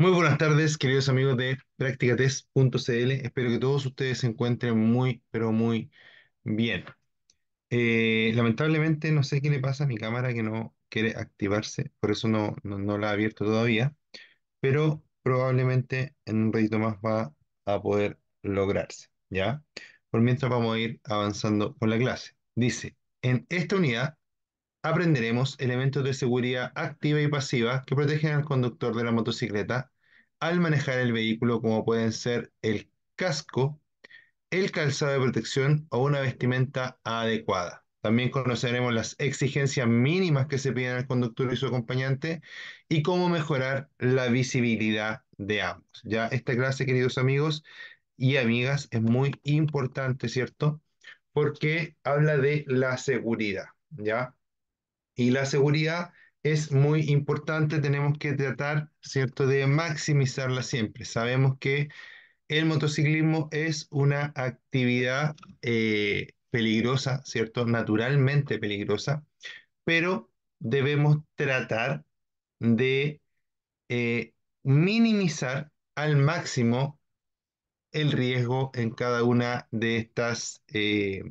Muy buenas tardes, queridos amigos de Practicatest.cl. Espero que todos ustedes se encuentren muy, pero muy bien. Eh, lamentablemente no sé qué le pasa a mi cámara que no quiere activarse, por eso no, no, no la ha abierto todavía, pero probablemente en un ratito más va a poder lograrse, ¿ya? Por mientras vamos a ir avanzando con la clase. Dice, en esta unidad aprenderemos elementos de seguridad activa y pasiva que protegen al conductor de la motocicleta al manejar el vehículo, como pueden ser el casco, el calzado de protección o una vestimenta adecuada. También conoceremos las exigencias mínimas que se piden al conductor y su acompañante y cómo mejorar la visibilidad de ambos. Ya esta clase, queridos amigos y amigas, es muy importante, ¿cierto? Porque habla de la seguridad, ¿ya? Y la seguridad es muy importante, tenemos que tratar, ¿cierto?, de maximizarla siempre. Sabemos que el motociclismo es una actividad eh, peligrosa, ¿cierto?, naturalmente peligrosa, pero debemos tratar de eh, minimizar al máximo el riesgo en cada una de estas, eh,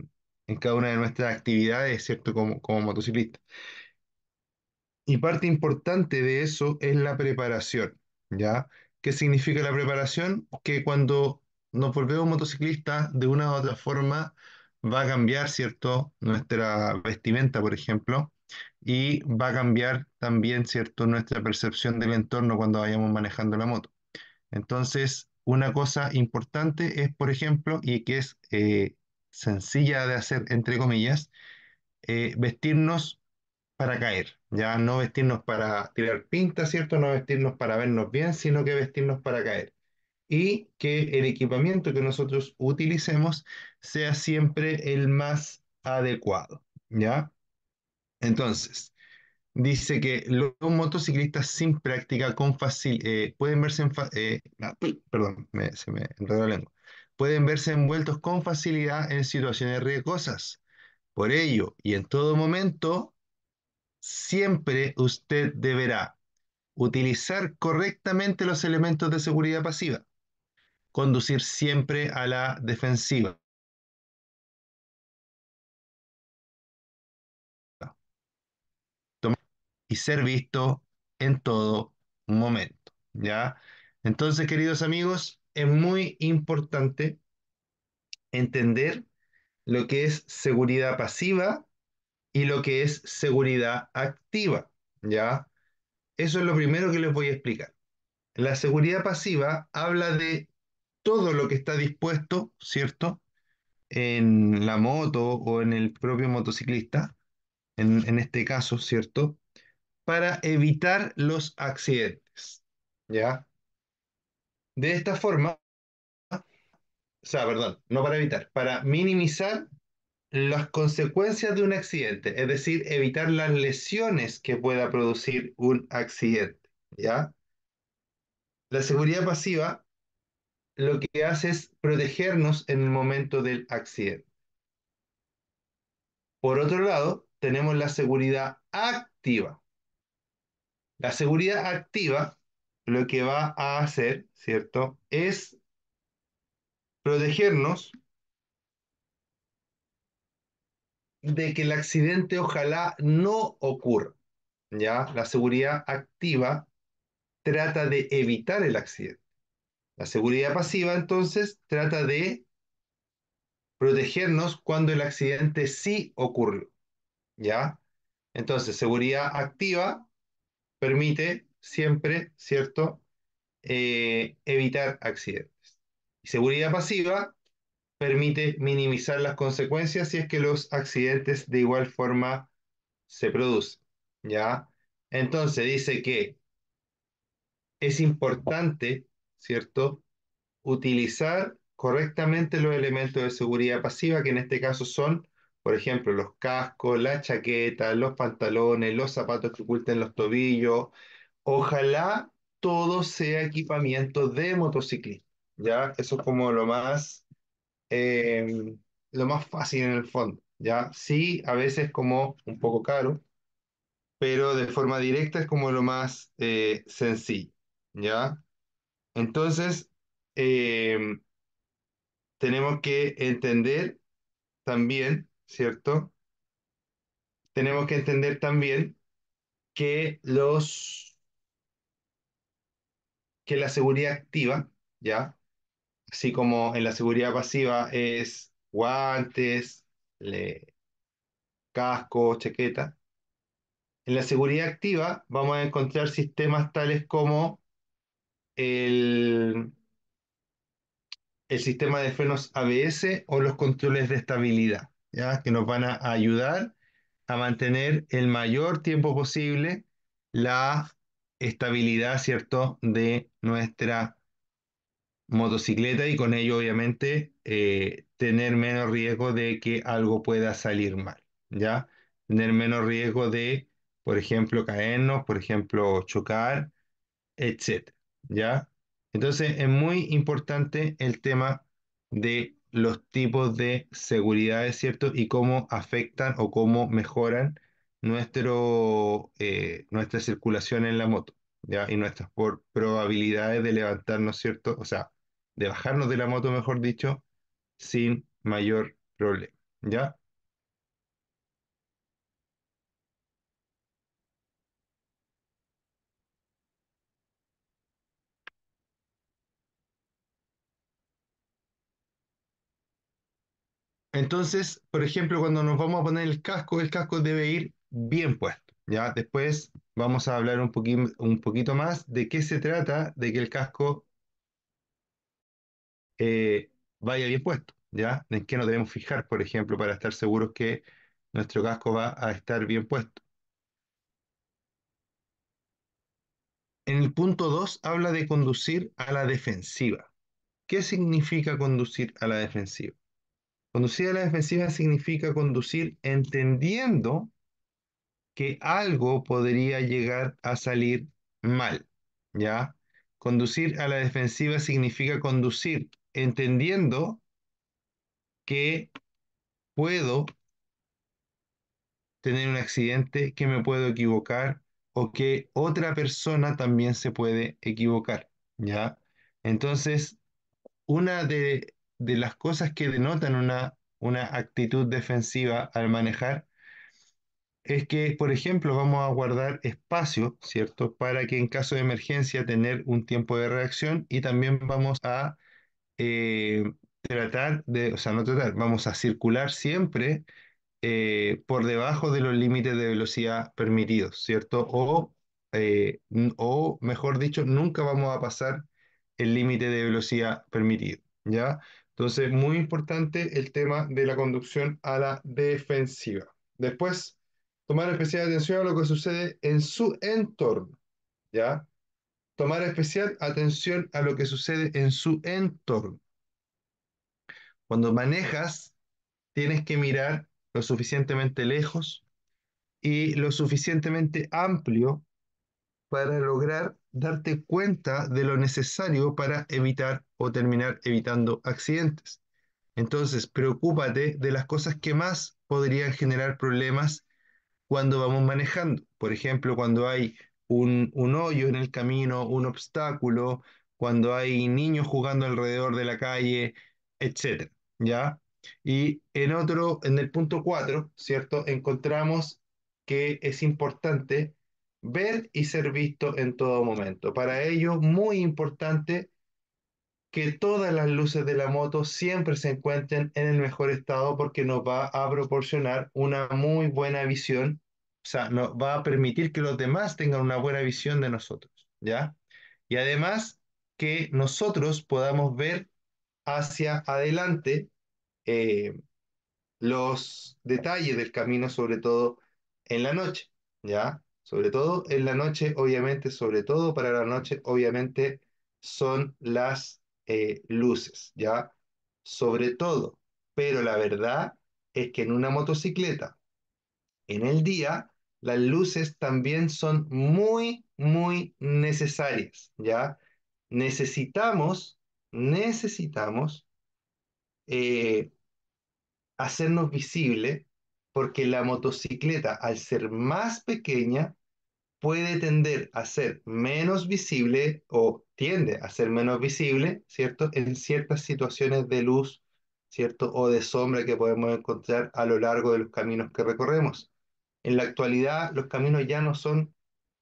en cada una de nuestras actividades, ¿cierto?, como, como motociclistas. Y parte importante de eso es la preparación, ¿ya? ¿Qué significa la preparación? Que cuando nos volvemos motociclistas, de una u otra forma, va a cambiar, ¿cierto? Nuestra vestimenta, por ejemplo, y va a cambiar también, ¿cierto? Nuestra percepción del entorno cuando vayamos manejando la moto. Entonces, una cosa importante es, por ejemplo, y que es eh, sencilla de hacer, entre comillas, eh, vestirnos para caer, ya no vestirnos para tirar pinta, ¿cierto? No vestirnos para vernos bien, sino que vestirnos para caer. Y que el equipamiento que nosotros utilicemos sea siempre el más adecuado, ¿ya? Entonces, dice que los motociclistas sin práctica con fácil eh, pueden verse en eh, ah, perdón, se me enredó la lengua. Pueden verse envueltos con facilidad en situaciones riesgosas. Por ello, y en todo momento, siempre usted deberá utilizar correctamente los elementos de seguridad pasiva, conducir siempre a la defensiva. y ser visto en todo momento, ¿ya? Entonces, queridos amigos, es muy importante entender lo que es seguridad pasiva y lo que es seguridad activa, ¿ya? Eso es lo primero que les voy a explicar. La seguridad pasiva habla de todo lo que está dispuesto, ¿cierto? En la moto o en el propio motociclista, en, este caso, ¿cierto? Para evitar los accidentes, ¿ya? De esta forma, o sea, perdón, no para evitar, para minimizar las consecuencias de un accidente, es decir, evitar las lesiones que pueda producir un accidente, ¿ya? La seguridad pasiva lo que hace es protegernos en el momento del accidente. Por otro lado, tenemos la seguridad activa. La seguridad activa lo que va a hacer, ¿cierto? Es protegernos de que el accidente ojalá no ocurra. ¿ya? La seguridad activa trata de evitar el accidente. La seguridad pasiva, entonces, trata de protegernos cuando el accidente sí ocurrió. ¿Ya? Entonces, seguridad activa permite siempre, ¿cierto?, eh, evitar accidentes. Y seguridad pasiva permite minimizar las consecuencias si es que los accidentes de igual forma se producen. ¿Ya? Entonces dice que es importante, ¿cierto?, utilizar correctamente los elementos de seguridad pasiva, que en este caso son, por ejemplo, los cascos, la chaqueta, los pantalones, los zapatos que oculten los tobillos. Ojalá todo sea equipamiento de motociclista, ¿ya? Eso es como lo más Em, lo más fácil en el fondo, ¿ya? Sí, a veces como un poco caro, pero de forma directa es como lo más eh, sencillo, ¿ya? Entonces, em, tenemos que entender también, ¿cierto? Tenemos que entender también que los que la seguridad activa, ¿ya? así como en la seguridad pasiva es guantes, casco, chaqueta. En la seguridad activa vamos a encontrar sistemas tales como el, el sistema de frenos ABS o los controles de estabilidad, que nos van a ayudar a mantener el mayor tiempo posible la estabilidad, ¿cierto?, de nuestra motocicleta y con ello obviamente eh, tener menos riesgo de que algo pueda salir mal, ¿ya? Tener menos riesgo de, por ejemplo, caernos, por ejemplo, chocar, etc. ¿ya? Entonces es muy importante el tema de los tipos de seguridad, ¿cierto? Y cómo afectan o cómo mejoran nuestro, eh, nuestra circulación en la moto. ¿Ya? y nuestras por probabilidades de levantarnos, ¿cierto? O sea, de bajarnos de la moto, mejor dicho, sin mayor problema. ¿Ya? Entonces, por ejemplo, cuando nos vamos a poner el casco, el casco debe ir bien puesto. Ya después vamos a hablar un, un poquito más de qué se trata de que el casco eh, vaya bien puesto, ¿ya? En qué nos debemos fijar, por ejemplo, para estar seguros que nuestro casco va a estar bien puesto. En el punto 2 habla de conducir a la defensiva. ¿Qué significa conducir a la defensiva? Conducir a la defensiva significa conducir entendiendo que algo podría llegar a salir mal, ¿ya? Conducir a la defensiva significa conducir entendiendo que puedo tener un accidente, que me puedo equivocar o que otra persona también se puede equivocar, ¿ya? Entonces, una de, las cosas que denotan una, una actitud defensiva al manejar es que, por ejemplo, vamos a guardar espacio, ¿cierto? Para que en caso de emergencia tener un tiempo de reacción y también vamos a eh, tratar de, o sea, no tratar, vamos a circular siempre eh, por debajo de los límites de velocidad permitidos, ¿cierto? O, eh, o mejor dicho, nunca vamos a pasar el límite de velocidad permitido, ¿ya? Entonces, muy importante el tema de la conducción a la defensiva. Después, tomar especial atención a lo que sucede en su entorno, ¿ya? tomar especial atención a lo que sucede en su entorno. Cuando manejas, tienes que mirar lo suficientemente lejos y lo suficientemente amplio para lograr darte cuenta de lo necesario para evitar o terminar evitando accidentes. Entonces, preocúpate de las cosas que más podrían generar problemas cuando vamos manejando. Por ejemplo, cuando hay un, hoyo en el camino, un obstáculo, cuando hay niños jugando alrededor de la calle, etc. ¿Ya? Y en otro, en el punto 4, ¿cierto? Encontramos que es importante ver y ser visto en todo momento. Para ello, muy importante que todas las luces de la moto siempre se encuentren en el mejor estado porque nos va a proporcionar una muy buena visión o sea, nos va a permitir que los demás tengan una buena visión de nosotros, ¿ya? Y además que nosotros podamos ver hacia adelante eh, los detalles del camino, sobre todo en la noche, ¿ya? Sobre todo en la noche, obviamente, sobre todo para la noche, obviamente, son las eh, luces, ¿ya? Sobre todo, pero la verdad es que en una motocicleta en el día, las luces también son muy, muy necesarias, ¿ya? Necesitamos, necesitamos eh, hacernos visible porque la motocicleta, al ser más pequeña, puede tender a ser menos visible o tiende a ser menos visible, ¿cierto? En ciertas situaciones de luz, ¿cierto? O de sombra que podemos encontrar a lo largo de los caminos que recorremos. En la actualidad los caminos ya no son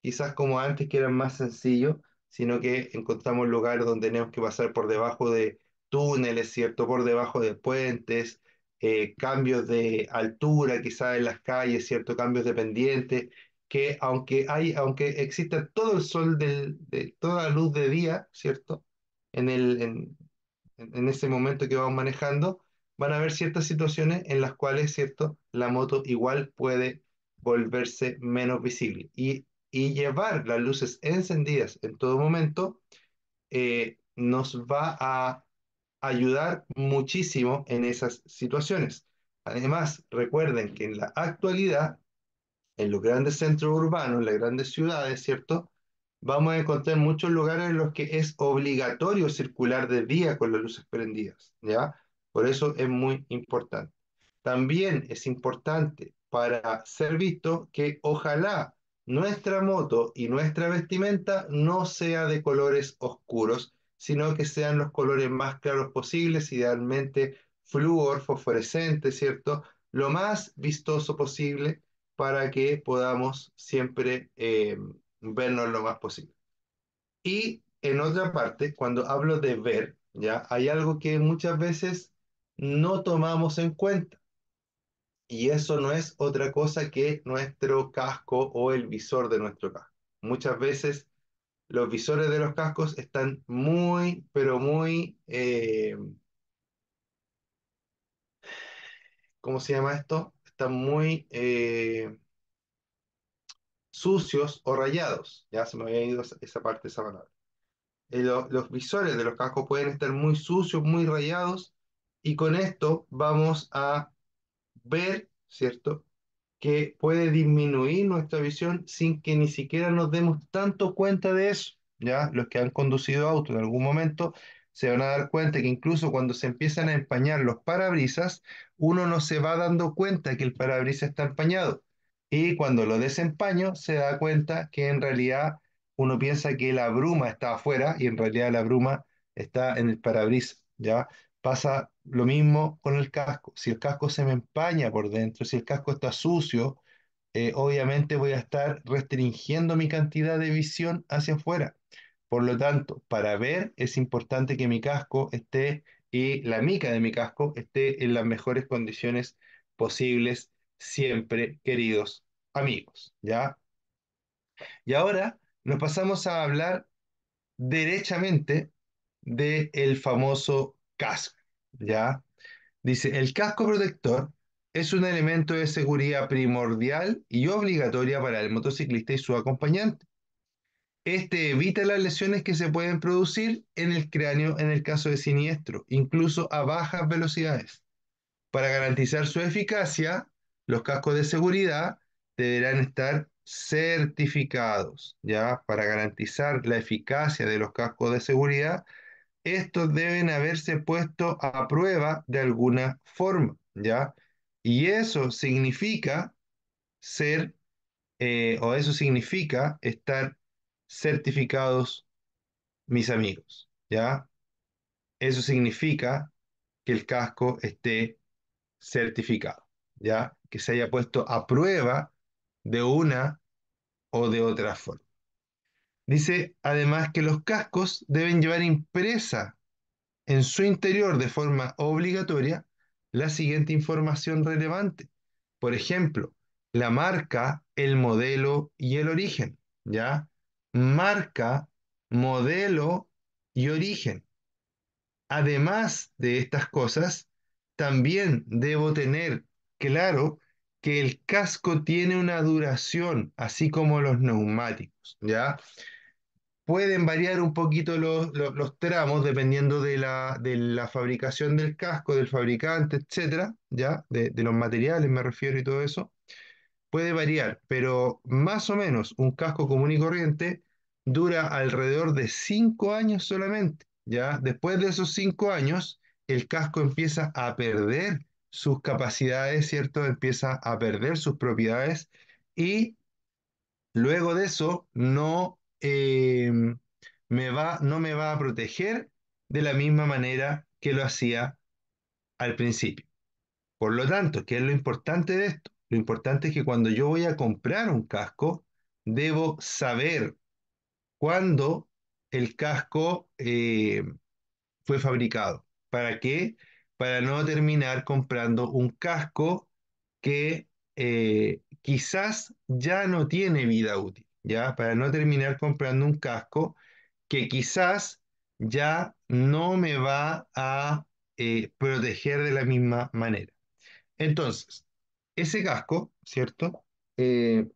quizás como antes que eran más sencillos, sino que encontramos lugares donde tenemos que pasar por debajo de túneles, ¿cierto? Por debajo de puentes, eh, cambios de altura quizás en las calles, ¿cierto? Cambios de pendiente, que aunque, hay, aunque exista todo el sol, de toda la luz de día, ¿cierto? En, el, en, en ese momento que vamos manejando, van a haber ciertas situaciones en las cuales, ¿cierto? La moto igual puede volverse menos visible y, llevar las luces encendidas en todo momento eh, nos va a ayudar muchísimo en esas situaciones. Además, recuerden que en la actualidad, en los grandes centros urbanos, en las grandes ciudades, ¿cierto? Vamos a encontrar muchos lugares en los que es obligatorio circular de día con las luces prendidas, ¿ya? Por eso es muy importante. También es importante para ser visto que ojalá nuestra moto y nuestra vestimenta no sea de colores oscuros, sino que sean los colores más claros posibles, idealmente fluor, fosforescente, ¿cierto? Lo más vistoso posible para que podamos siempre em, vernos lo más posible. Y en otra parte, cuando hablo de ver, ya hay algo que muchas veces no tomamos en cuenta y eso no es otra cosa que nuestro casco o el visor de nuestro casco. Muchas veces los visores de los cascos están muy, pero muy, eh, ¿cómo se llama esto? Están muy eh, sucios o rayados. Ya se me había ido esa parte, esa palabra. Eh, los visores de los cascos pueden estar muy sucios, muy rayados, y con esto vamos a ver, ¿cierto? Que puede disminuir nuestra visión sin que ni siquiera nos demos tanto cuenta de eso, ¿ya? Los que han conducido auto en algún momento se van a dar cuenta que incluso cuando se empiezan a empañar los parabrisas, uno no se va dando cuenta que el parabrisas está empañado. Y cuando lo desempaño, se da cuenta que en realidad uno piensa que la bruma está afuera y en realidad la bruma está en el parabrisas, ¿ya? Pasa lo mismo con el casco. Si el casco se me empaña por dentro, si el casco está sucio, eh, obviamente voy a estar restringiendo mi cantidad de visión hacia afuera. Por lo tanto, para ver es importante que mi casco esté y la mica de mi casco esté en las mejores condiciones posibles siempre, queridos amigos, ¿ya? Y ahora nos pasamos a hablar derechamente del el famoso casco. ¿ya? Dice, el casco protector es un elemento de seguridad primordial y obligatoria para el motociclista y su acompañante. Este evita las lesiones que se pueden producir en el cráneo en el caso de siniestro, incluso a bajas velocidades. Para garantizar su eficacia, los cascos de seguridad deberán estar certificados, ¿ya? Para garantizar la eficacia de los cascos de seguridad, estos deben haberse puesto a prueba de alguna forma, ¿ya? Y eso significa ser, eh, o eso significa estar certificados, mis amigos, ¿ya? Eso significa que el casco esté certificado, ¿ya? Que se haya puesto a prueba de una o de otra forma. Dice además que los cascos deben llevar impresa en su interior de forma obligatoria la siguiente información relevante. Por ejemplo, la marca, el modelo y el origen, ¿ya? Marca, modelo y origen. Además de estas cosas, también debo tener claro que el casco tiene una duración, así como los neumáticos, ¿ya? Pueden variar un poquito los, tramos dependiendo de la, de la, fabricación del casco, del fabricante, etcétera, ya, de, los materiales me refiero y todo eso. Puede variar, pero más o menos un casco común y corriente dura alrededor de cinco años solamente, ya. Después de esos cinco años, el casco empieza a perder sus capacidades, ¿cierto? Empieza a perder sus propiedades y luego de eso no Em, me va, no me va a proteger de la misma manera que lo hacía al principio. Por lo tanto, ¿qué es lo importante de esto? Lo importante es que cuando yo voy a comprar un casco, debo saber cuándo el casco em, fue fabricado. ¿Para qué? Para no terminar comprando un casco que eh, quizás ya no tiene vida útil. Para no terminar comprando un casco que quizás ya no me va a eh, proteger de la misma manera. Entonces, ese casco, ¿cierto? Eh,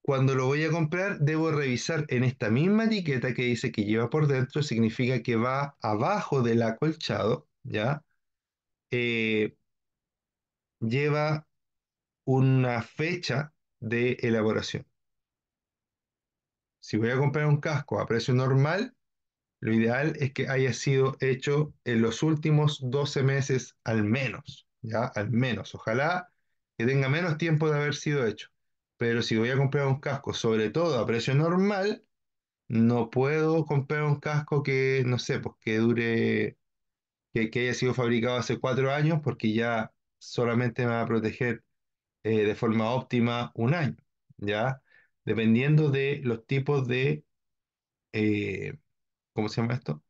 cuando lo voy a comprar, debo revisar en esta misma etiqueta que dice que lleva por dentro, significa que va abajo del acolchado, ¿ya? Eh, lleva una fecha de elaboración. Si voy a comprar un casco a precio normal, lo ideal es que haya sido hecho en los últimos 12 meses al menos, ¿ya? Al menos. Ojalá que tenga menos tiempo de haber sido hecho. Pero si voy a comprar un casco, sobre todo a precio normal, no puedo comprar un casco que, no sé, pues que dure, que, que haya sido fabricado hace cuatro años, porque ya solamente me va a proteger eh, de forma óptima un año, ¿ya? Dependiendo de los tipos de, eh, ¿cómo se llama esto?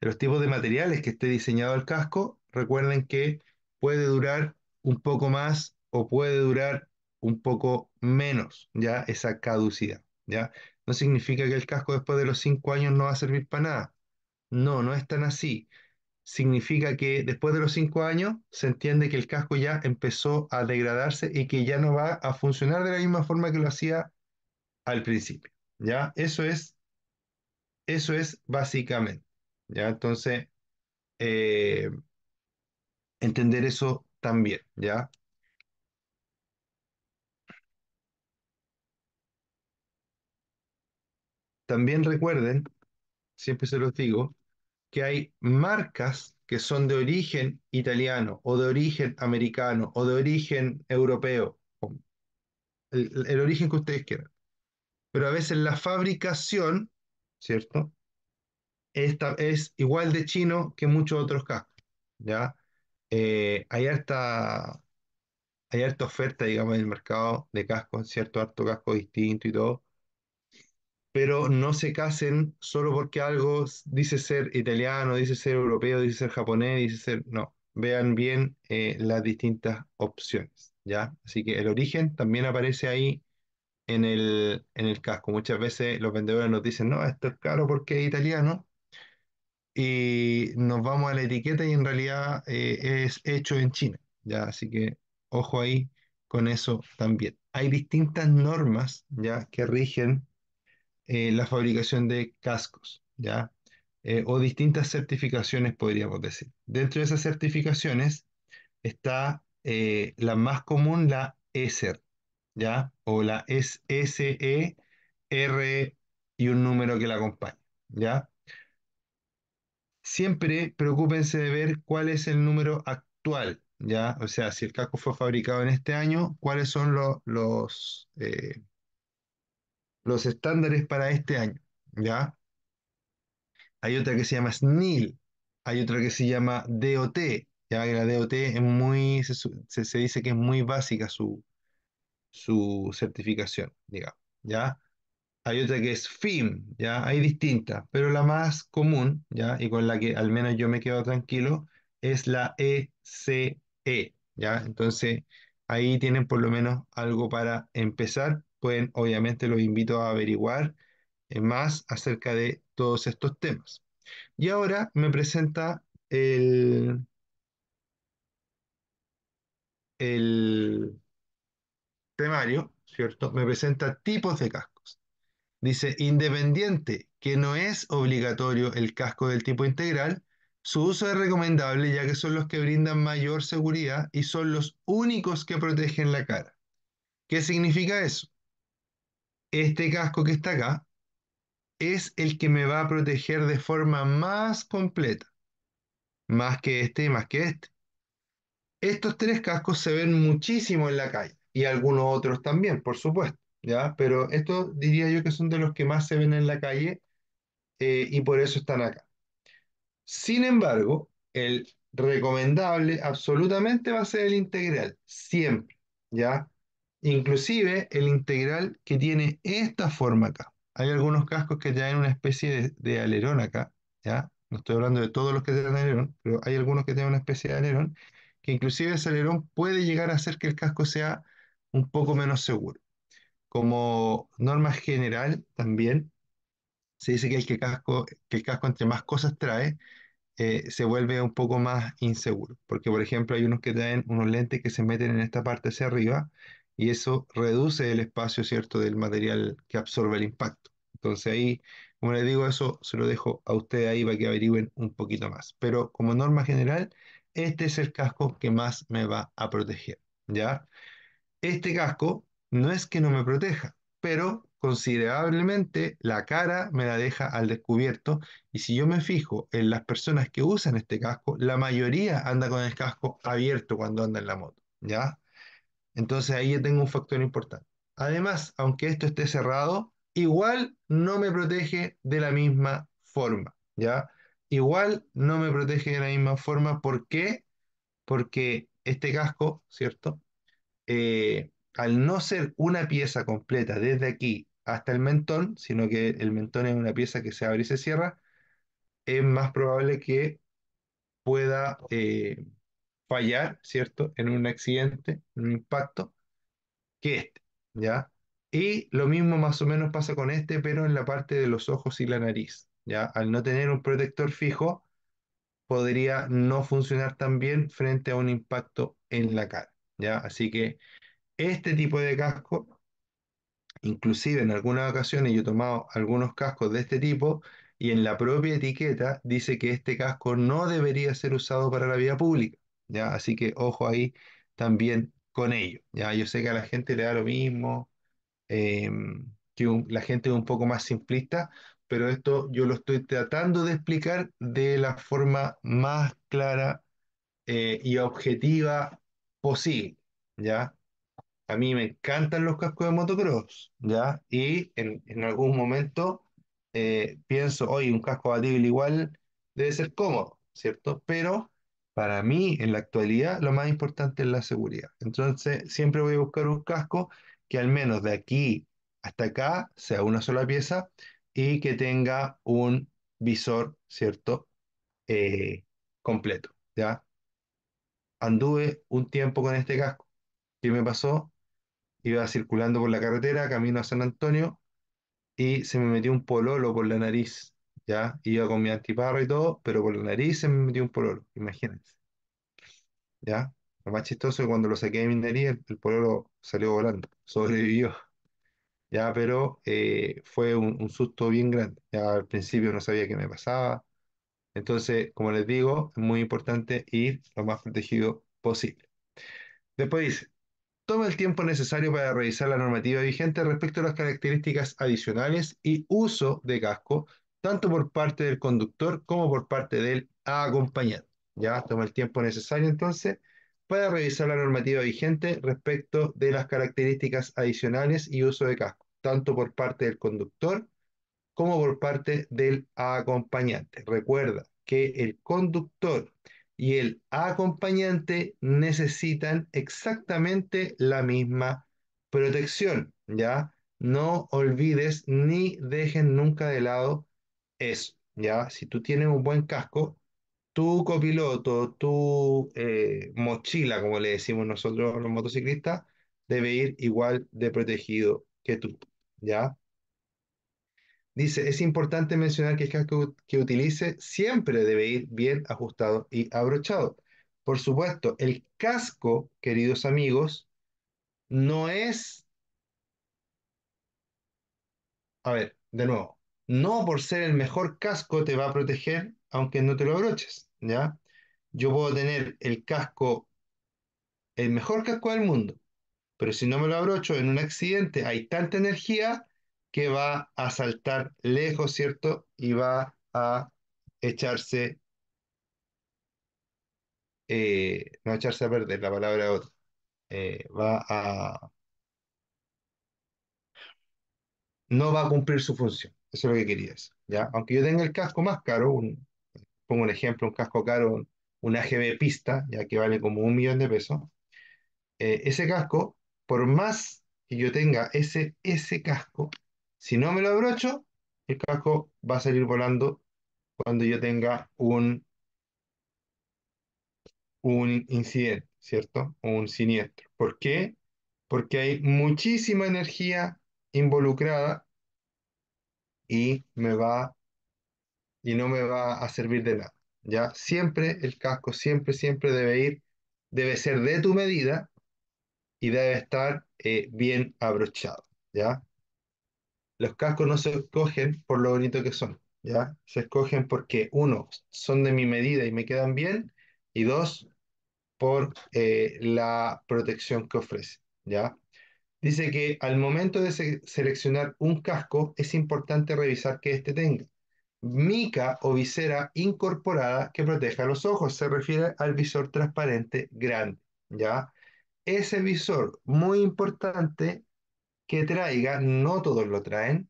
De los tipos de materiales que esté diseñado el casco, recuerden que puede durar un poco más o puede durar un poco menos, ¿ya? Esa caducidad, ¿ya? No significa que el casco después de los cinco años no va a servir para nada. No, no es tan así significa que después de los cinco años se entiende que el casco ya empezó a degradarse y que ya no va a funcionar de la misma forma que lo hacía al principio. ¿ya? Eso, es, eso es básicamente. ¿ya? Entonces, eh, entender eso también. ¿ya? También recuerden, siempre se los digo, que hay marcas que son de origen italiano o de origen americano o de origen europeo, el, origen que ustedes quieran. Pero a veces la fabricación, ¿cierto? Esta es igual de chino que muchos otros cascos, ¿ya? Eh, hay harta hay harta oferta, digamos, en el mercado de cascos, ¿cierto? Harto casco distinto y todo pero no se casen solo porque algo dice ser italiano, dice ser europeo, dice ser japonés, dice ser... No, vean bien eh, las distintas opciones, ¿ya? Así que el origen también aparece ahí en el, en el casco. Muchas veces los vendedores nos dicen, no, esto es caro porque es italiano. Y nos vamos a la etiqueta y en realidad eh, es hecho en China, ¿ya? Así que ojo ahí con eso también. Hay distintas normas, ¿ya? Que rigen eh, la fabricación de cascos, ¿ya? Eh, o distintas certificaciones, podríamos decir. Dentro de esas certificaciones está eh, la más común, la ESER, ¿ya? O la e e R e y un número que la acompaña, ¿ya? Siempre preocúpense de ver cuál es el número actual, ¿ya? O sea, si el casco fue fabricado en este año, cuáles son los los estándares para este año, ¿ya? Hay otra que se llama SNIL, hay otra que se llama DOT, ya que la DOT es muy, se, dice que es muy básica su, su certificación, digamos, ¿ya? Hay otra que es FIM, ¿ya? Hay distintas, pero la más común, ¿ya? Y con la que al menos yo me quedo tranquilo, es la ECE, e, ¿ya? Entonces, ahí tienen por lo menos algo para empezar pueden, obviamente los invito a averiguar eh, más acerca de todos estos temas. Y ahora me presenta el, el temario, ¿cierto? Me presenta tipos de cascos. Dice, independiente que no es obligatorio el casco del tipo integral, su uso es recomendable ya que son los que brindan mayor seguridad y son los únicos que protegen la cara. ¿Qué significa eso? este casco que está acá es el que me va a proteger de forma más completa, más que este y más que este. Estos tres cascos se ven muchísimo en la calle y algunos otros también, por supuesto, ¿ya? Pero estos diría yo que son de los que más se ven en la calle eh, y por eso están acá. Sin embargo, el recomendable absolutamente va a ser el integral, siempre, ¿ya? Inclusive el integral que tiene esta forma acá. Hay algunos cascos que traen una especie de, alerón acá, ¿ya? No estoy hablando de todos los que tienen alerón, pero hay algunos que tienen una especie de alerón, que inclusive ese alerón puede llegar a hacer que el casco sea un poco menos seguro. Como norma general también, se dice que el, casco, que el casco entre más cosas trae, eh, se vuelve un poco más inseguro. Porque, por ejemplo, hay unos que traen unos lentes que se meten en esta parte hacia arriba y eso reduce el espacio, ¿cierto?, del material que absorbe el impacto. Entonces ahí, como les digo, eso se lo dejo a ustedes ahí para que averigüen un poquito más. Pero como norma general, este es el casco que más me va a proteger, ¿ya? Este casco no es que no me proteja, pero considerablemente la cara me la deja al descubierto y si yo me fijo en las personas que usan este casco, la mayoría anda con el casco abierto cuando anda en la moto, ¿ya? Entonces ahí ya tengo un factor importante. Además, aunque esto esté cerrado, igual no me protege de la misma forma, ¿ya? Igual no me protege de la misma forma. ¿Por qué? Porque este casco, ¿cierto? Eh, al no ser una pieza completa desde aquí hasta el mentón, sino que el mentón es una pieza que se abre y se cierra, es más probable que pueda eh, fallar, ¿cierto? En un accidente, un impacto, que este, ¿ya? Y lo mismo más o menos pasa con este, pero en la parte de los ojos y la nariz, ¿ya? Al no tener un protector fijo, podría no funcionar tan bien frente a un impacto en la cara, ¿ya? Así que este tipo de casco, inclusive en algunas ocasiones yo he tomado algunos cascos de este tipo y en la propia etiqueta dice que este casco no debería ser usado para la vía pública, Así que ojo ahí también con ello, ¿ya? Yo sé que a la gente le da lo mismo, em, que la gente es un poco más simplista, pero esto yo lo estoy tratando de explicar de la forma más clara eh, y objetiva posible, ¿ya? A mí me encantan los cascos de motocross, ¿ya? Y en, algún momento eh, pienso, oye, un casco abatible igual debe ser cómodo, ¿cierto? Pero para mí, en la actualidad, lo más importante es la seguridad. Entonces, siempre voy a buscar un casco que al menos de aquí hasta acá sea una sola pieza y que tenga un visor, ¿cierto? Eh, completo, ¿ya? Anduve un tiempo con este casco. ¿Qué me pasó? Iba circulando por la carretera, camino a San Antonio, y se me metió un pololo por la nariz. ¿ya? Iba con mi antiparro y todo, pero por la nariz se me metió un pololo, imagínense. ¿Ya? Lo más chistoso es que cuando lo saqué de mi nariz, el, el pololo salió volando, sobrevivió. Ya, pero eh, fue un, susto bien grande. Ya al principio no sabía qué me pasaba. Entonces, como les digo, es muy importante ir lo más protegido posible. Después dice, toma el tiempo necesario para revisar la normativa vigente respecto a las características adicionales y uso de casco tanto por parte del conductor como por parte del acompañante. Ya toma el tiempo necesario entonces para revisar la normativa vigente respecto de las características adicionales y uso de casco, tanto por parte del conductor como por parte del acompañante. Recuerda que el conductor y el acompañante necesitan exactamente la misma protección, ¿ya? No olvides ni dejen nunca de lado es, ¿ya? Si tú tienes un buen casco, tu copiloto, tu eh, mochila, como le decimos nosotros los motociclistas, debe ir igual de protegido que tú, ¿ya? Dice, es importante mencionar que el casco que utilice siempre debe ir bien ajustado y abrochado. Por supuesto, el casco, queridos amigos, no es... A ver, de nuevo no por ser el mejor casco te va a proteger aunque no te lo abroches, ¿ya? Yo puedo tener el casco, el mejor casco del mundo, pero si no me lo abrocho en un accidente hay tanta energía que va a saltar lejos, ¿cierto? Y va a echarse, no eh, echarse a perder, la palabra otra, eh, va a, no va a cumplir su función. Eso es lo que querías, ¿ya? Aunque yo tenga el casco más caro, pongo un ejemplo, un casco caro, un AGB pista, ya que vale como un millón de pesos, eh, ese casco, por más que yo tenga ese, ese casco, si no me lo abrocho, el casco va a salir volando cuando yo tenga un, un incidente, ¿cierto? Un siniestro. ¿Por qué? Porque hay muchísima energía involucrada y me va y no me va a servir de nada. ¿ya? Siempre el casco, siempre, siempre debe ir, debe ser de tu medida y debe estar eh, bien abrochado. ¿ya? Los cascos no se escogen por lo bonito que son. ¿ya? Se escogen porque, uno, son de mi medida y me quedan bien, y dos, por eh, la protección que ofrece. ¿ya? Dice que al momento de seleccionar un casco es importante revisar que este tenga mica o visera incorporada que proteja los ojos. Se refiere al visor transparente grande, ¿ya? Ese visor, muy importante, que traiga, no todos lo traen,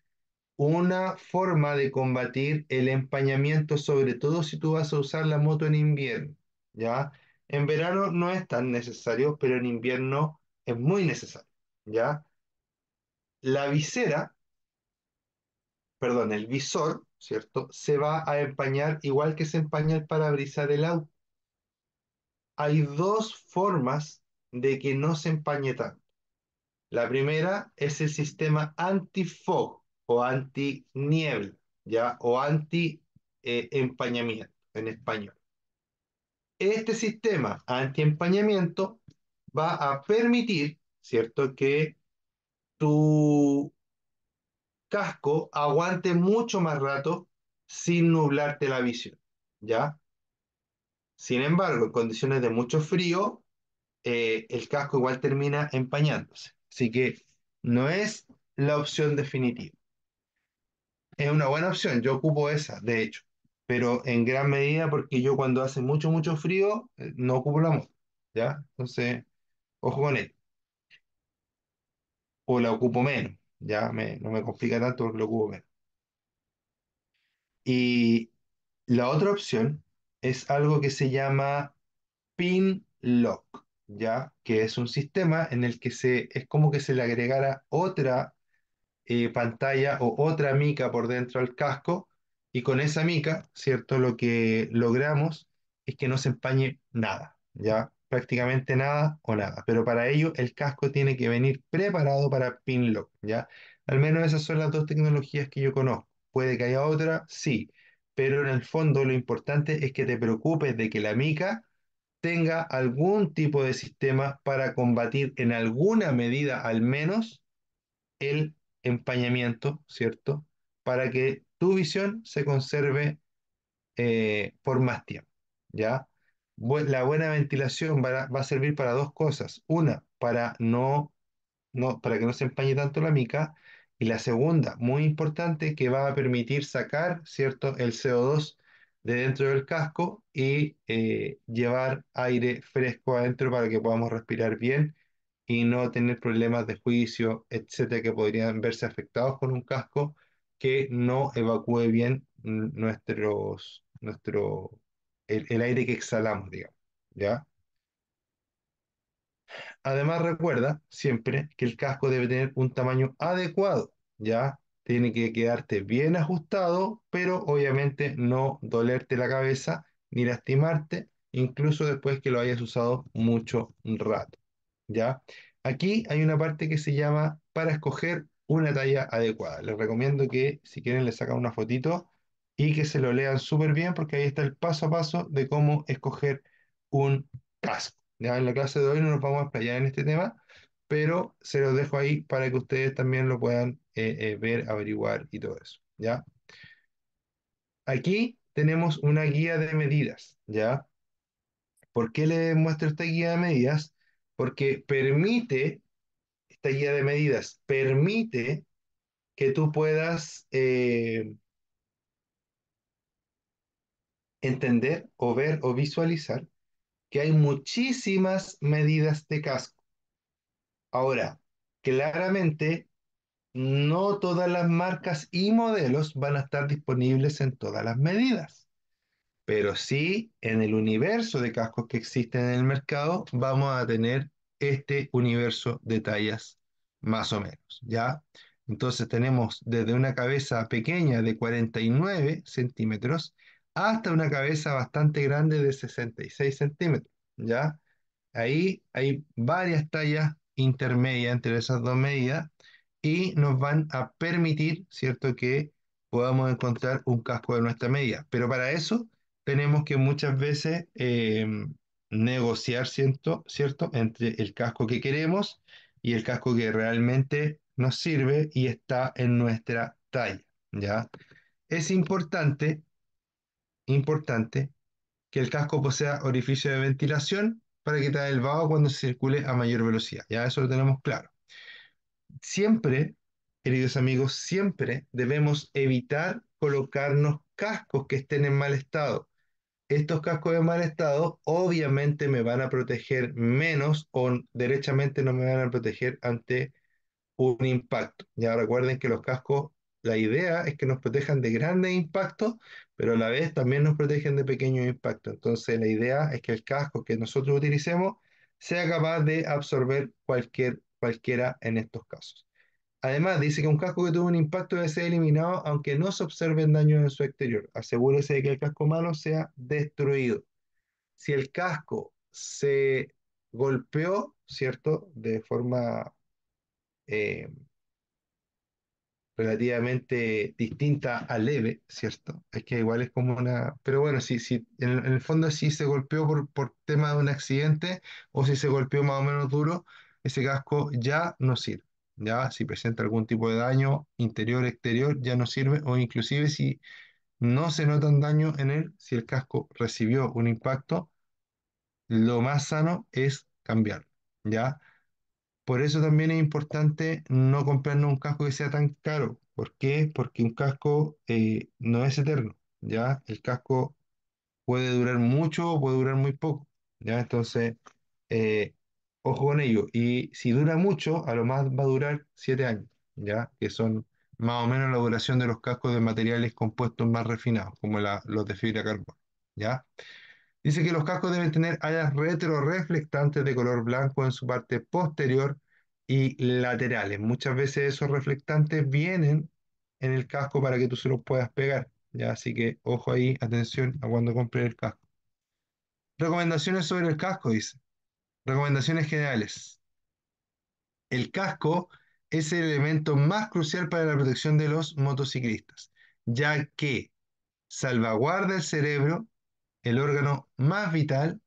una forma de combatir el empañamiento, sobre todo si tú vas a usar la moto en invierno, ¿ya? En verano no es tan necesario, pero en invierno es muy necesario. ¿ya? La visera, perdón, el visor, ¿cierto? Se va a empañar igual que se empaña el parabrisas del auto. Hay dos formas de que no se empañe tanto. La primera es el sistema anti-fog o anti-niebla, ¿ya? O anti-empañamiento en español. Este sistema anti-empañamiento va a permitir ¿cierto? Que tu casco aguante mucho más rato sin nublarte la visión, ¿ya? Sin embargo, en condiciones de mucho frío, eh, el casco igual termina empañándose. Así que no es la opción definitiva. Es una buena opción, yo ocupo esa, de hecho, pero en gran medida porque yo cuando hace mucho, mucho frío, eh, no ocupo la moto, ¿ya? Entonces, ojo con él o la ocupo menos. Ya no me complica tanto porque lo ocupo menos. Y la otra opción es algo que se llama pin lock, ¿ya? Que es un sistema en el que se, es como que se le agregara otra eh, pantalla o otra mica por dentro al casco y con esa mica, ¿cierto? Lo que logramos es que no se empañe nada, ¿ya? prácticamente nada o nada. Pero para ello el casco tiene que venir preparado para pinlock... ¿ya? Al menos esas son las dos tecnologías que yo conozco. Puede que haya otra, sí, pero en el fondo lo importante es que te preocupes de que la mica tenga algún tipo de sistema para combatir en alguna medida al menos el empañamiento, ¿cierto? Para que tu visión se conserve eh, por más tiempo, ¿ya? la buena ventilación va a, servir para dos cosas. Una, para, no, no, para que no se empañe tanto la mica. Y la segunda, muy importante, que va a permitir sacar ¿cierto? el CO2 de dentro del casco y eh, llevar aire fresco adentro para que podamos respirar bien y no tener problemas de juicio, etcétera, que podrían verse afectados con un casco que no evacúe bien nuestros, nuestro el, aire que exhalamos, digamos. ¿ya? Además, recuerda siempre que el casco debe tener un tamaño adecuado, ¿ya? Tiene que quedarte bien ajustado, pero obviamente no dolerte la cabeza ni lastimarte, incluso después que lo hayas usado mucho rato, ¿ya? Aquí hay una parte que se llama para escoger una talla adecuada. Les recomiendo que si quieren le sacan una fotito y que se lo lean súper bien porque ahí está el paso a paso de cómo escoger un casco. Ya en la clase de hoy no nos vamos a explayar en este tema, pero se los dejo ahí para que ustedes también lo puedan eh, eh, ver, averiguar y todo eso. ¿ya? Aquí tenemos una guía de medidas. ¿ya? ¿Por qué les muestro esta guía de medidas? Porque permite, esta guía de medidas permite que tú puedas eh, entender o ver o visualizar que hay muchísimas medidas de casco. Ahora, claramente, no todas las marcas y modelos van a estar disponibles en todas las medidas, pero sí en el universo de cascos que existen en el mercado vamos a tener este universo de tallas más o menos, ¿ya? Entonces tenemos desde una cabeza pequeña de 49 centímetros hasta una cabeza bastante grande de 66 centímetros, ¿ya? Ahí hay varias tallas intermedias entre esas dos medidas y nos van a permitir, ¿cierto?, que podamos encontrar un casco de nuestra medida. Pero para eso tenemos que muchas veces em, negociar, ¿cierto? ¿cierto?, entre el casco que queremos y el casco que realmente nos sirve y está en nuestra talla, ¿ya? Es importante importante que el casco posea orificio de ventilación para quitar el vaho cuando circule a mayor velocidad. Ya eso lo tenemos claro. Siempre, queridos amigos, siempre debemos evitar colocarnos cascos que estén en mal estado. Estos cascos de mal estado obviamente me van a proteger menos o derechamente no me van a proteger ante un impacto. Ya recuerden que los cascos la idea es que nos protejan de grandes impactos, pero a la vez también nos protegen de pequeños impactos. Entonces la idea es que el casco que nosotros utilicemos sea capaz de absorber cualquier, cualquiera en estos casos. Además, dice que un casco que tuvo un impacto debe ser eliminado aunque no se observen daños en su exterior. Asegúrese de que el casco malo sea destruido. Si el casco se golpeó, ¿cierto? De forma eh, relativamente distinta a leve, ¿cierto? Es que igual es como una... Pero bueno, si, si en, el, fondo si se golpeó por, por tema de un accidente o si se golpeó más o menos duro, ese casco ya no sirve. Ya si presenta algún tipo de daño interior, exterior, ya no sirve. O inclusive si no se notan daño en él, si el casco recibió un impacto, lo más sano es cambiarlo. ¿Ya? Por eso también es importante no comprarnos un casco que sea tan caro. ¿Por qué? Porque un casco eh, no es eterno, ¿ya? El casco puede durar mucho o puede durar muy poco, ¿ya? Entonces, eh, ojo con ello. Y si dura mucho, a lo más va a durar siete años, ¿ya? Que son más o menos la duración de los cascos de materiales compuestos más refinados, como los de fibra de carbono, ¿ya? Dice que los cascos deben tener alas retroreflectantes de color blanco en su parte posterior y laterales. Muchas veces esos reflectantes vienen en el casco para que tú se los puedas pegar. ¿ya? Así que ojo ahí, atención a cuando compres el casco. Recomendaciones sobre el casco, dice. Recomendaciones generales. El casco es el elemento más crucial para la protección de los motociclistas, ya que salvaguarda el cerebro el órgano más vital,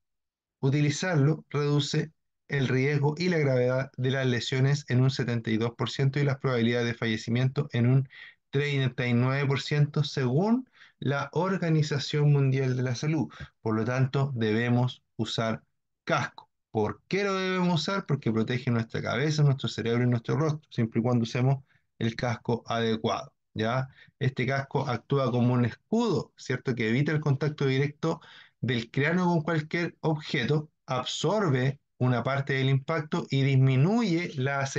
utilizarlo reduce el riesgo y la gravedad de las lesiones en un 72% y las probabilidades de fallecimiento en un 39% según la Organización Mundial de la Salud. Por lo tanto, debemos usar casco. ¿Por qué lo debemos usar? Porque protege nuestra cabeza, nuestro cerebro y nuestro rostro, siempre y cuando usemos el casco adecuado. ¿ya? Este casco actúa como un escudo, ¿cierto? Que evita el contacto directo del cráneo con cualquier objeto, absorbe una parte del impacto y disminuye la,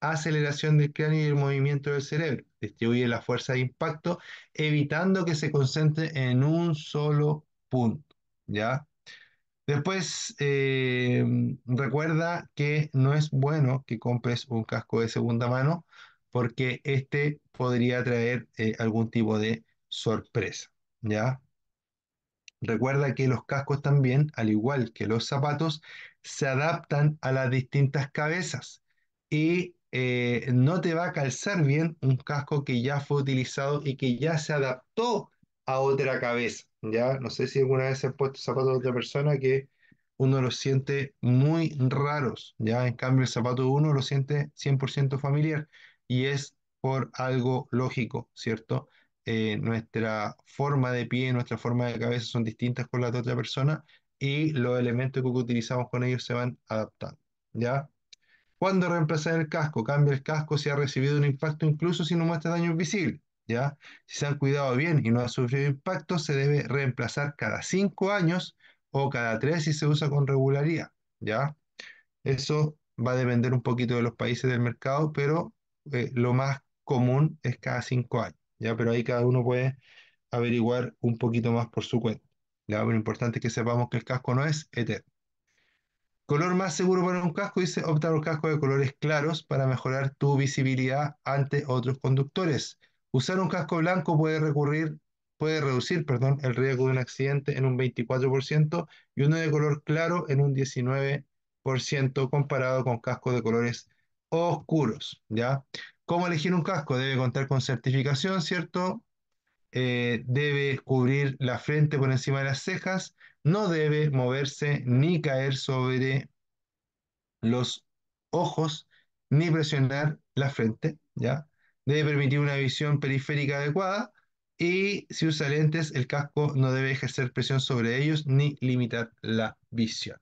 aceleración del cráneo y el movimiento del cerebro. Distribuye la fuerza de impacto, evitando que se concentre en un solo punto, ¿ya? Después, eh, recuerda que no es bueno que compres un casco de segunda mano porque este podría traer eh, algún tipo de sorpresa, ¿ya? Recuerda que los cascos también, al igual que los zapatos, se adaptan a las distintas cabezas y eh, no te va a calzar bien un casco que ya fue utilizado y que ya se adaptó a otra cabeza. Ya no sé si alguna vez has puesto zapatos de otra persona que uno los siente muy raros, ya en cambio el zapato de uno lo siente 100% familiar y es por algo lógico, ¿cierto? Eh, nuestra forma de pie, nuestra forma de cabeza son distintas con la de otra persona y los elementos que utilizamos con ellos se van adaptando, ¿ya? Cuando reemplazar el casco? Cambia el casco si ha recibido un impacto incluso si no muestra daño visible, ¿ya? Si se han cuidado bien y no ha sufrido impacto, se debe reemplazar cada cinco años o cada tres si se usa con regularidad, ¿ya? Eso va a depender un poquito de los países del mercado, pero eh, lo más común es cada cinco años, ¿ya? Pero ahí cada uno puede averiguar un poquito más por su cuenta. ¿ya? lo importante es que sepamos que el casco no es eterno. Color más seguro para un casco, dice, optar por casco de colores claros para mejorar tu visibilidad ante otros conductores. Usar un casco blanco puede puede reducir el riesgo de un accidente en un 24% y uno de color claro en un 19% comparado con cascos de colores oscuros, ¿ya? ¿Cómo elegir un casco? Debe contar con certificación, ¿cierto? Eh, debe cubrir la frente por encima de las cejas, no debe moverse ni caer sobre los ojos, ni presionar la frente, ¿ya? Debe permitir una visión periférica adecuada y si usa lentes, el casco no debe ejercer presión sobre ellos ni limitar la visión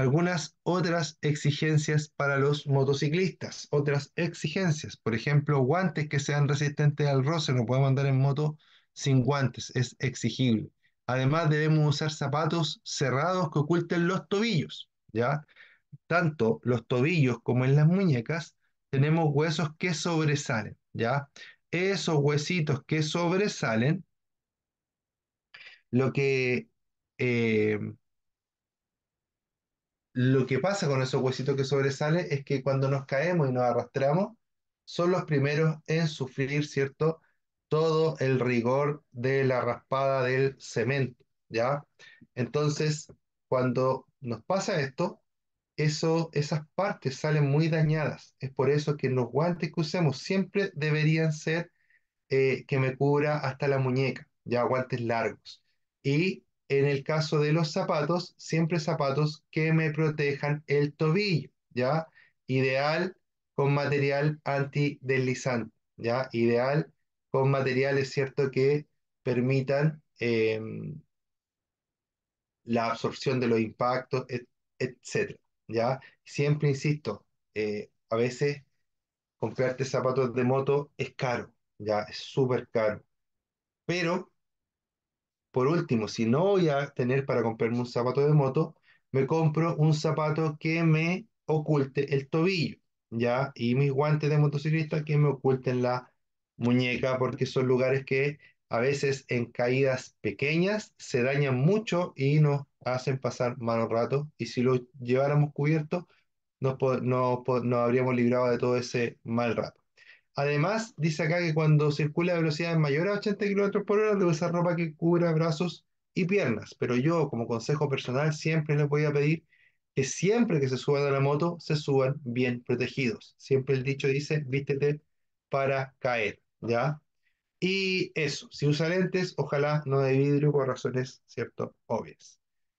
algunas otras exigencias para los motociclistas, otras exigencias, por ejemplo, guantes que sean resistentes al roce, no podemos andar en moto sin guantes, es exigible. Además debemos usar zapatos cerrados que oculten los tobillos, ¿ya? Tanto los tobillos como en las muñecas tenemos huesos que sobresalen, ¿ya? Esos huesitos que sobresalen, lo que eh, lo que pasa con esos huesitos que sobresalen es que cuando nos caemos y nos arrastramos, son los primeros en sufrir, ¿cierto? Todo el rigor de la raspada del cemento, ¿ya? Entonces, cuando nos pasa esto, eso, esas partes salen muy dañadas. Es por eso que los guantes que usemos siempre deberían ser eh, que me cubra hasta la muñeca, ya guantes largos. Y en el caso de los zapatos, siempre zapatos que me protejan el tobillo, ¿ya? Ideal con material antideslizante, ¿ya? Ideal con materiales, ¿cierto?, que permitan em, la absorción de los impactos, etcétera etc. ¿ya? Siempre insisto, eh, a veces comprarte zapatos de moto es caro, ya, es súper caro. Pero por último, si no voy a tener para comprarme un zapato de moto, me compro un zapato que me oculte el tobillo, ¿ya? Y mis guantes de motociclista que me oculten la muñeca, porque son lugares que a veces en caídas pequeñas se dañan mucho y nos hacen pasar malos ratos. Y si lo lleváramos cubierto, nos, nos habríamos librado de todo ese mal rato. Además, dice acá que cuando circula a velocidad mayor a 80 km por hora, debe usar ropa que cubra brazos y piernas. Pero yo, como consejo personal, siempre les voy a pedir que siempre que se suban a la moto, se suban bien protegidos. Siempre el dicho dice, vístete para caer, ¿ya? Y eso, si usa lentes, ojalá no de vidrio por razones, ¿cierto? Obvias.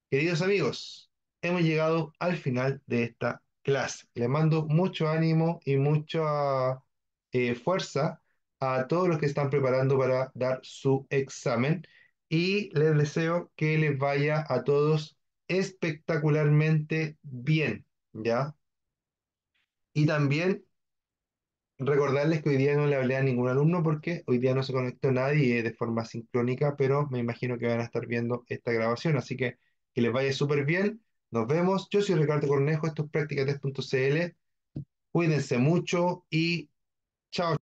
Queridos amigos, hemos llegado al final de esta clase. Les mando mucho ánimo y mucha eh, fuerza a todos los que están preparando para dar su examen y les deseo que les vaya a todos espectacularmente bien, ¿ya? Y también recordarles que hoy día no le hablé a ningún alumno porque hoy día no se conectó nadie de forma sincrónica, pero me imagino que van a estar viendo esta grabación, así que que les vaya súper bien. Nos vemos. Yo soy Ricardo Cornejo, esto es Práctica Cuídense mucho y Ciao